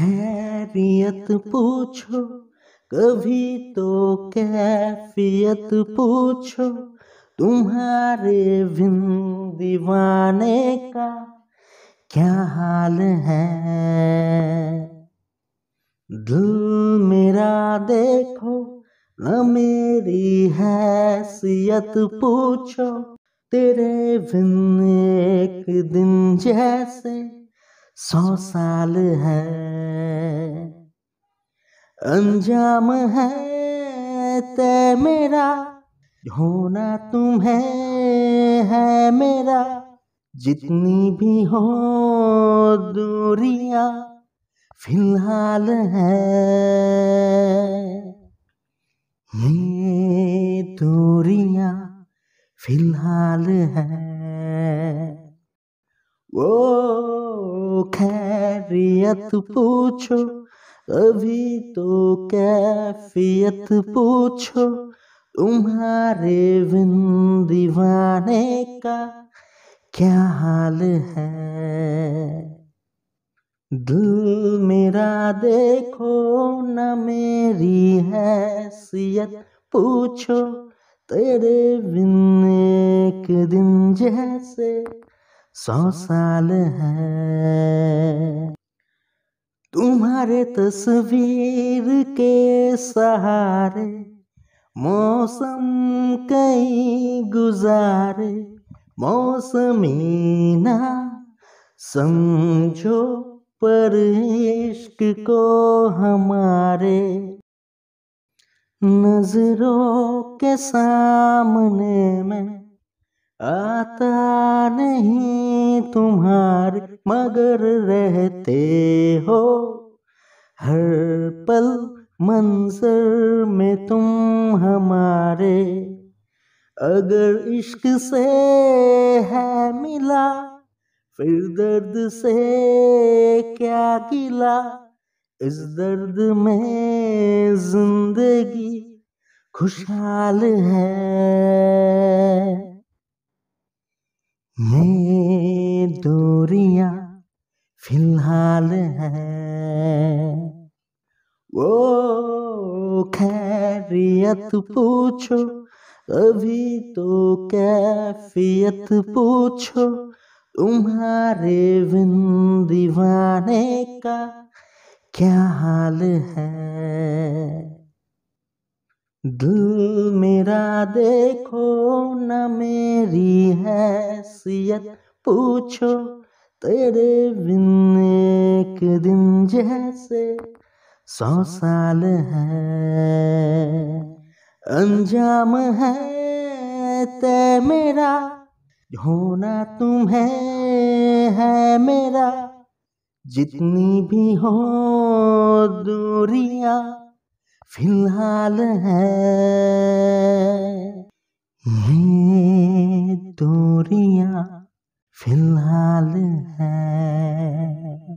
खैरियत पूछो कभी तो कैफियत पूछो तुम्हारे बिन दीवाने का क्या हाल है दिल मेरा देखो न मेरी हैसियत पूछो तेरे बिन एक दिन जैसे सौ साल है अंजाम है ते मेरा होना है, है मेरा जितनी भी हो दूरिया फिलहाल है ये दूरिया फिलहाल है वो खैरियत पूछो अभी तो कैफियत पूछो तुम्हारे बिन दीवाने का क्या हाल है दिल मेरा देखो न मेरी हैसियत पूछो तेरे बिन एक दिन जैसे सौ साल है तुम्हारे तस्वीर के सहारे मौसम कई गुजारे मौसमी ना समझो पर इश्क को हमारे नजरों के सामने में आता नहीं तुम्हारे मगर रहते हो हर पल मंजर में तुम हमारे अगर इश्क से है मिला फिर दर्द से क्या गिला इस दर्द में जिंदगी खुशहाल है ये दूरियां फिलहाल है वो खैरियत पूछो अभी तो कैफियत पूछो तुम्हारे बिन दीवाने का क्या हाल है दिल देखो न मेरी हैसियत पूछो तेरे बिन एक दिन जैसे सौ साल है अंजाम है ते मेरा होना तुम्हें है मेरा जितनी भी हो दूरिया फिलहाल है ये दूरिया फिलहाल है